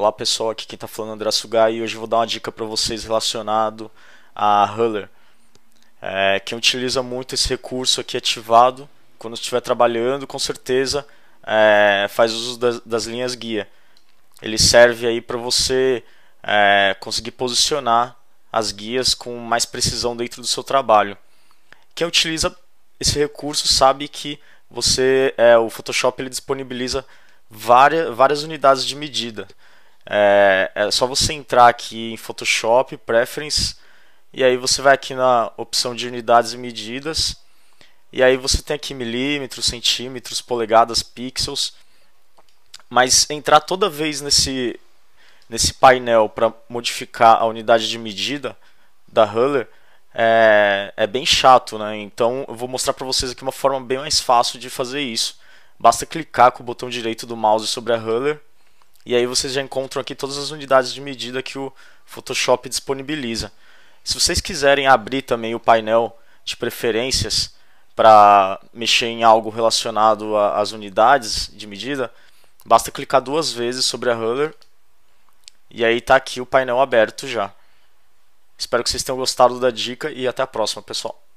Olá pessoal, aqui quem está falando é André Sugai e hoje vou dar uma dica para vocês relacionado a Huller. É, quem utiliza muito esse recurso aqui ativado, quando estiver trabalhando, com certeza é, faz uso das, das, linhas guia. Ele serve aí para você é, conseguir posicionar as guias com mais precisão dentro do seu trabalho. Quem utiliza esse recurso sabe que você, é, o Photoshop ele disponibiliza várias, várias unidades de medida. É, é só você entrar aqui em Photoshop, Preference, e aí você vai aqui na opção de unidades e medidas, e aí você tem aqui milímetros, centímetros, polegadas, pixels. Mas entrar toda vez nesse, nesse painel para modificar a unidade de medida da Huller é, é bem chato, né? Então eu vou mostrar para vocês aqui uma forma bem mais fácil de fazer isso. Basta clicar com o botão direito do mouse sobre a Huller e aí vocês já encontram aqui todas as unidades de medida que o Photoshop disponibiliza. Se vocês quiserem abrir também o painel de preferências para mexer em algo relacionado às unidades de medida, basta clicar duas vezes sobre a ruler e aí está aqui o painel aberto já. Espero que vocês tenham gostado da dica e até a próxima, pessoal.